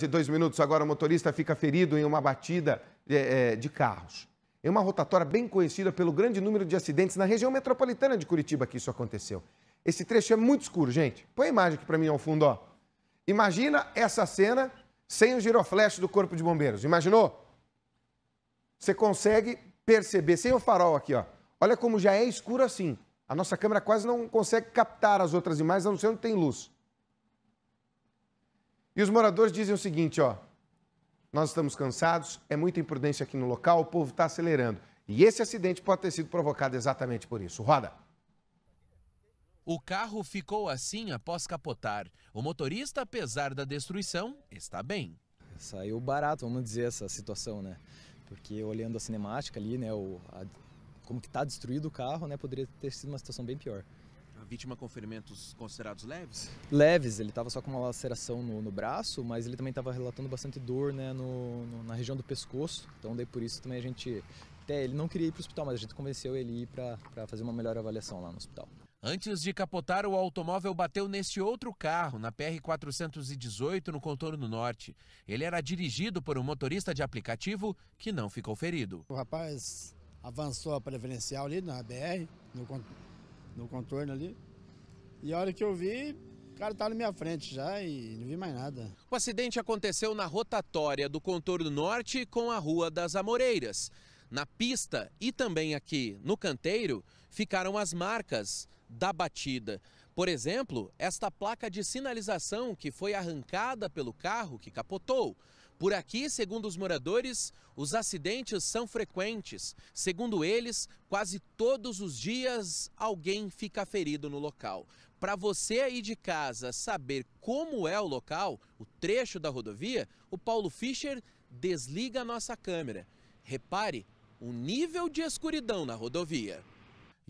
de dois minutos agora, o motorista fica ferido em uma batida é, de carros. Em uma rotatória bem conhecida pelo grande número de acidentes na região metropolitana de Curitiba que isso aconteceu. Esse trecho é muito escuro, gente. Põe a imagem aqui para mim ao fundo, ó. Imagina essa cena sem o giroflash do corpo de bombeiros. Imaginou? Você consegue perceber, sem o farol aqui, ó. Olha como já é escuro assim. A nossa câmera quase não consegue captar as outras imagens, a não ser onde tem luz. E os moradores dizem o seguinte, ó, nós estamos cansados, é muita imprudência aqui no local, o povo está acelerando. E esse acidente pode ter sido provocado exatamente por isso. Roda. O carro ficou assim após capotar. O motorista, apesar da destruição, está bem. Saiu barato, vamos dizer, essa situação, né? Porque olhando a cinemática ali, né, o, a, como que está destruído o carro, né, poderia ter sido uma situação bem pior vítima com ferimentos considerados leves? Leves, ele estava só com uma laceração no, no braço, mas ele também estava relatando bastante dor né, no, no, na região do pescoço. Então, daí por isso também a gente. Até ele não queria ir para o hospital, mas a gente convenceu ele a ir para fazer uma melhor avaliação lá no hospital. Antes de capotar, o automóvel bateu neste outro carro, na PR-418, no contorno norte. Ele era dirigido por um motorista de aplicativo que não ficou ferido. O rapaz avançou a preferencial ali na BR, no, no contorno ali, e a hora que eu vi, o cara estava tá na minha frente já e não vi mais nada. O acidente aconteceu na rotatória do Contorno Norte com a Rua das Amoreiras. Na pista e também aqui no canteiro ficaram as marcas da batida. Por exemplo, esta placa de sinalização que foi arrancada pelo carro que capotou. Por aqui, segundo os moradores, os acidentes são frequentes. Segundo eles, quase todos os dias alguém fica ferido no local. Para você aí de casa saber como é o local, o trecho da rodovia, o Paulo Fischer desliga a nossa câmera. Repare o nível de escuridão na rodovia.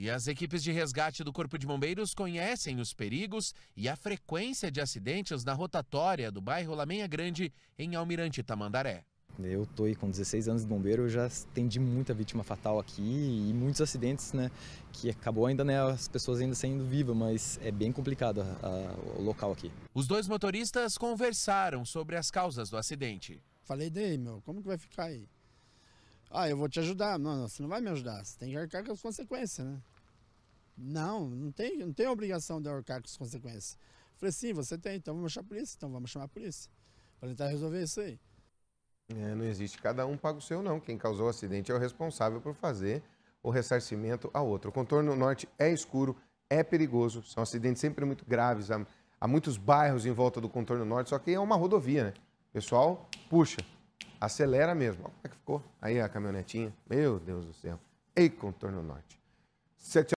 E as equipes de resgate do Corpo de Bombeiros conhecem os perigos e a frequência de acidentes na rotatória do bairro Lameia Grande, em Almirante Tamandaré. Eu tô aí com 16 anos de bombeiro, eu já atendi muita vítima fatal aqui e muitos acidentes, né? Que acabou ainda, né? As pessoas ainda saindo vivas, mas é bem complicado a, a, o local aqui. Os dois motoristas conversaram sobre as causas do acidente. Falei, daí, meu, como que vai ficar aí? Ah, eu vou te ajudar. Não, não, você não vai me ajudar. Você tem que arcar com as consequências, né? Não, não tem, não tem obrigação de arcar com as consequências. falei, sim, você tem, então vamos chamar a polícia, então vamos chamar a polícia. Para tentar resolver isso aí. É, não existe cada um paga o seu, não. Quem causou o acidente é o responsável por fazer o ressarcimento a outro. O contorno norte é escuro, é perigoso, são acidentes sempre muito graves. Há, há muitos bairros em volta do contorno norte, só que é uma rodovia, né? pessoal puxa, acelera mesmo. Olha como é que ficou? Aí a caminhonetinha. Meu Deus do céu. Ei, contorno norte. Sete